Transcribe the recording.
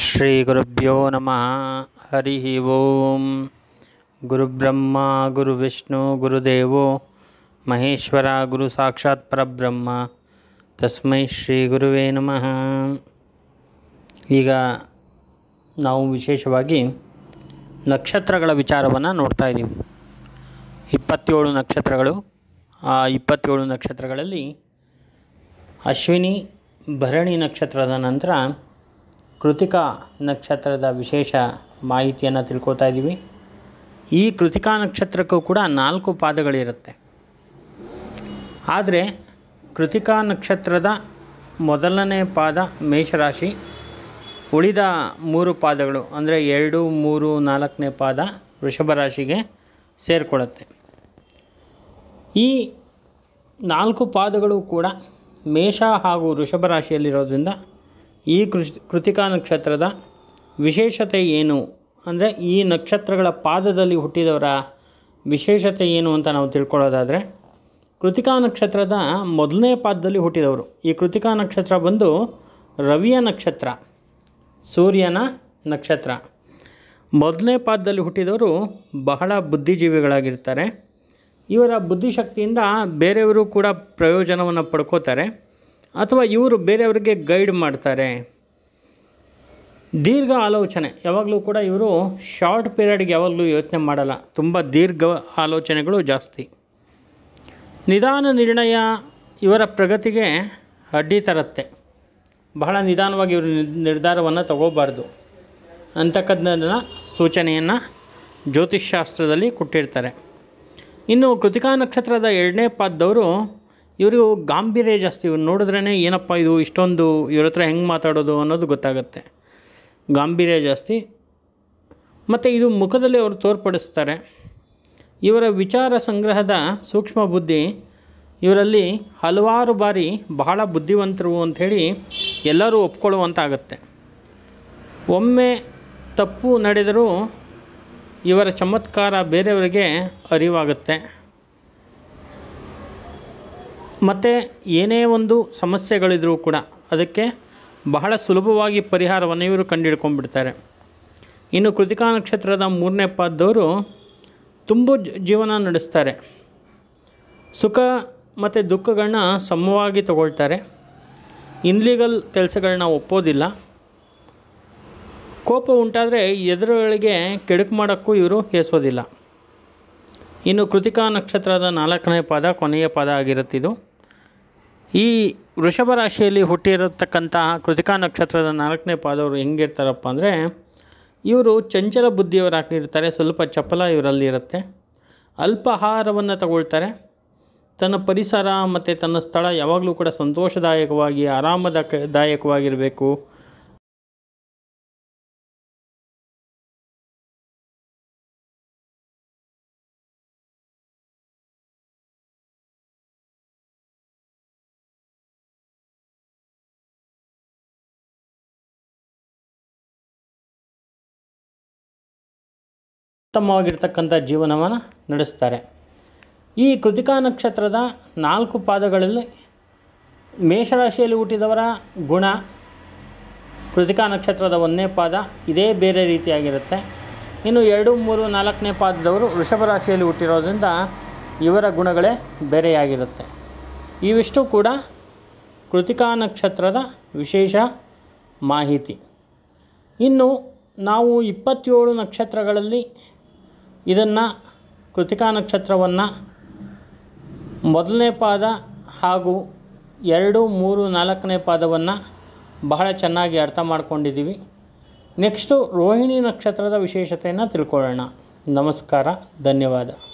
ಶ್ರೀ ಗುರುಭ್ಯೋ ನಮಃ ಹರಿ ಓಂ ಗುರುಬ್ರಹ್ಮ ಗುರು ವಿಷ್ಣು ಗುರುದೇವೋ ಮಹೇಶ್ವರ ಗುರು ಸಾಕ್ಷಾತ್ ಪರಬ್ರಹ್ಮ ತಸ್ಮೈ ಶ್ರೀ ಗುರುವೇ ನಮಃ ಈಗ ನಾವು ವಿಶೇಷವಾಗಿ ನಕ್ಷತ್ರಗಳ ವಿಚಾರವನ್ನು ನೋಡ್ತಾ ಇದ್ದೀವಿ ಇಪ್ಪತ್ತೇಳು ನಕ್ಷತ್ರಗಳು ಆ ಇಪ್ಪತ್ತೇಳು ನಕ್ಷತ್ರಗಳಲ್ಲಿ ಅಶ್ವಿನಿ ಭರಣಿ ನಕ್ಷತ್ರದ ನಂತರ ಕೃತಿಕಾ ನಕ್ಷತ್ರದ ವಿಶೇಷ ಮಾಹಿತಿಯನ್ನು ತಿಳ್ಕೊತಾ ಇದ್ದೀವಿ ಈ ಕೃತಿಕಾ ನಕ್ಷತ್ರಕ್ಕೂ ಕೂಡ ನಾಲ್ಕು ಪಾದಗಳಿರುತ್ತೆ ಆದರೆ ಕೃತಿಕಾ ನಕ್ಷತ್ರದ ಮೊದಲನೇ ಪಾದ ಮೇಷರಾಶಿ ಉಳಿದ ಮೂರು ಪಾದಗಳು ಅಂದರೆ ಎರಡು ಮೂರು ನಾಲ್ಕನೇ ಪಾದ ವೃಷಭ ರಾಶಿಗೆ ಸೇರಿಕೊಳ್ಳುತ್ತೆ ಈ ನಾಲ್ಕು ಪಾದಗಳು ಕೂಡ ಮೇಷ ಹಾಗೂ ವೃಷಭ ರಾಶಿಯಲ್ಲಿರೋದ್ರಿಂದ ಈ ಕೃತಿಕಾ ನಕ್ಷತ್ರದ ವಿಶೇಷತೆ ಏನು ಅಂದರೆ ಈ ನಕ್ಷತ್ರಗಳ ಪಾದದಲ್ಲಿ ಹುಟ್ಟಿದವರ ವಿಶೇಷತೆ ಏನು ಅಂತ ನಾವು ತಿಳ್ಕೊಳ್ಳೋದಾದರೆ ಕೃತಿಕಾ ನಕ್ಷತ್ರದ ಮೊದಲನೇ ಪಾದದಲ್ಲಿ ಹುಟ್ಟಿದವರು ಈ ಕೃತಿಕಾ ನಕ್ಷತ್ರ ಬಂದು ರವಿಯ ನಕ್ಷತ್ರ ಸೂರ್ಯನ ನಕ್ಷತ್ರ ಮೊದಲನೇ ಪಾದದಲ್ಲಿ ಹುಟ್ಟಿದವರು ಬಹಳ ಬುದ್ಧಿಜೀವಿಗಳಾಗಿರ್ತಾರೆ ಇವರ ಬುದ್ಧಿಶಕ್ತಿಯಿಂದ ಬೇರೆಯವರು ಕೂಡ ಪ್ರಯೋಜನವನ್ನು ಪಡ್ಕೋತಾರೆ ಅಥವಾ ಇವರು ಬೇರೆಯವರಿಗೆ ಗೈಡ್ ಮಾಡ್ತಾರೆ ದೀರ್ಘ ಆಲೋಚನೆ ಯಾವಾಗಲೂ ಕೂಡ ಇವರು ಶಾರ್ಟ್ ಪೀರಿಯಡ್ಗೆ ಯಾವಾಗಲೂ ಯೋಚನೆ ಮಾಡಲ್ಲ ತುಂಬ ದೀರ್ಘ ಆಲೋಚನೆಗಳು ಜಾಸ್ತಿ ನಿಧಾನ ನಿರ್ಣಯ ಇವರ ಪ್ರಗತಿಗೆ ಅಡ್ಡಿ ತರುತ್ತೆ ಬಹಳ ನಿಧಾನವಾಗಿ ಇವರು ನಿರ್ಧಾರವನ್ನು ತಗೋಬಾರ್ದು ಅಂತಕ್ಕಂಥದ್ದನ್ನು ಸೂಚನೆಯನ್ನು ಜ್ಯೋತಿಷ್ಶಾಸ್ತ್ರದಲ್ಲಿ ಕೊಟ್ಟಿರ್ತಾರೆ ಇನ್ನು ಕೃತಿಕಾ ನಕ್ಷತ್ರದ ಎರಡನೇ ಪಾದದವರು ಇವರು ಗಾಂಭೀರ್ಯ ಜಾಸ್ತಿ ಇವ್ರು ನೋಡಿದ್ರೇ ಏನಪ್ಪ ಇದು ಇಷ್ಟೊಂದು ಇವ್ರ ಹತ್ರ ಹೆಂಗೆ ಮಾತಾಡೋದು ಅನ್ನೋದು ಗೊತ್ತಾಗುತ್ತೆ ಗಾಂಭೀರ್ಯ ಜಾಸ್ತಿ ಮತ್ತು ಇದು ಮುಖದಲ್ಲಿ ಅವರು ತೋರ್ಪಡಿಸ್ತಾರೆ ಇವರ ವಿಚಾರ ಸಂಗ್ರಹದ ಸೂಕ್ಷ್ಮ ಬುದ್ಧಿ ಇವರಲ್ಲಿ ಹಲವಾರು ಬಾರಿ ಬಹಳ ಬುದ್ಧಿವಂತರು ಅಂಥೇಳಿ ಎಲ್ಲರೂ ಒಪ್ಕೊಳ್ಳುವಂತಾಗತ್ತೆ ಒಮ್ಮೆ ತಪ್ಪು ನಡೆದರೂ ಇವರ ಚಮತ್ಕಾರ ಬೇರೆಯವರಿಗೆ ಅರಿವಾಗುತ್ತೆ ಮತ್ತು ಏನೇ ಒಂದು ಸಮಸ್ಯೆಗಳಿದ್ರೂ ಕೂಡ ಅದಕ್ಕೆ ಬಹಳ ಸುಲಭವಾಗಿ ಪರಿಹಾರವನ್ನು ಇವರು ಕಂಡುಹಿಡ್ಕೊಂಡ್ಬಿಡ್ತಾರೆ ಇನ್ನು ಕೃತಿಕಾ ನಕ್ಷತ್ರದ ಮೂರನೇ ಪಾದದವರು ತುಂಬ ಜೀವನ ನಡೆಸ್ತಾರೆ ಸುಖ ಮತ್ತು ದುಃಖಗಳನ್ನ ಸಮವಾಗಿ ತಗೊಳ್ತಾರೆ ಇನ್ಲೀಗಲ್ ಕೆಲಸಗಳನ್ನ ಒಪ್ಪೋದಿಲ್ಲ ಕೋಪ ಉಂಟಾದರೆ ಎದುರುಗಳಿಗೆ ಕೆಡುಕು ಮಾಡೋಕ್ಕೂ ಇವರು ಹೇಸೋದಿಲ್ಲ ಇನ್ನು ಕೃತಿಕಾ ನಕ್ಷತ್ರದ ನಾಲ್ಕನೇ ಪಾದ ಕೊನೆಯ ಪಾದ ಆಗಿರುತ್ತಿದ್ದು ಈ ವೃಷಭ ರಾಶಿಯಲ್ಲಿ ಹುಟ್ಟಿರತಕ್ಕಂತಹ ಕೃತಿಕಾ ನಕ್ಷತ್ರದ ನಾಲ್ಕನೇ ಪಾದವರು ಹೆಂಗಿರ್ತಾರಪ್ಪ ಅಂದರೆ ಇವರು ಚಂಚಲ ಬುದ್ಧಿಯವರಾಗಿರ್ತಾರೆ ಸ್ವಲ್ಪ ಚಪಲ ಇವರಲ್ಲಿ ಇರುತ್ತೆ ಆಹಾರವನ್ನು ತಗೊಳ್ತಾರೆ ತನ್ನ ಪರಿಸರ ಮತ್ತು ತನ್ನ ಸ್ಥಳ ಯಾವಾಗಲೂ ಕೂಡ ಸಂತೋಷದಾಯಕವಾಗಿ ಆರಾಮದಾಯಕವಾಗಿರಬೇಕು ಉತ್ತಮವಾಗಿರ್ತಕ್ಕಂಥ ಜೀವನವನ್ನು ನಡೆಸ್ತಾರೆ ಈ ಕೃತಿಕಾ ನಕ್ಷತ್ರದ ನಾಲ್ಕು ಪಾದಗಳಲ್ಲಿ ಮೇಷರಾಶಿಯಲ್ಲಿ ಹುಟ್ಟಿದವರ ಗುಣ ಕೃತಿಕಾ ನಕ್ಷತ್ರದ ಒಂದನೇ ಪಾದ ಇದೇ ಬೇರೆ ರೀತಿಯಾಗಿರುತ್ತೆ ಇನ್ನು ಎರಡು ಮೂರು ನಾಲ್ಕನೇ ಪಾದದವರು ವೃಷಭ ರಾಶಿಯಲ್ಲಿ ಹುಟ್ಟಿರೋದ್ರಿಂದ ಇವರ ಗುಣಗಳೇ ಬೇರೆಯಾಗಿರುತ್ತೆ ಇವಿಷ್ಟು ಕೂಡ ಕೃತಿಕಾ ನಕ್ಷತ್ರದ ವಿಶೇಷ ಮಾಹಿತಿ ಇನ್ನು ನಾವು ಇಪ್ಪತ್ತೇಳು ನಕ್ಷತ್ರಗಳಲ್ಲಿ ಇದನ್ನು ಕೃತಿಕಾ ನಕ್ಷತ್ರವನ್ನು ಮೊದಲನೇ ಪಾದ ಹಾಗೂ ಎರಡು ಮೂರು ನಾಲ್ಕನೇ ಪಾದವನ್ನು ಬಹಳ ಚೆನ್ನಾಗಿ ಅರ್ಥ ಮಾಡ್ಕೊಂಡಿದ್ದೀವಿ ನೆಕ್ಸ್ಟು ರೋಹಿಣಿ ನಕ್ಷತ್ರದ ವಿಶೇಷತೆಯನ್ನು ತಿಳ್ಕೊಳ್ಳೋಣ ನಮಸ್ಕಾರ ಧನ್ಯವಾದ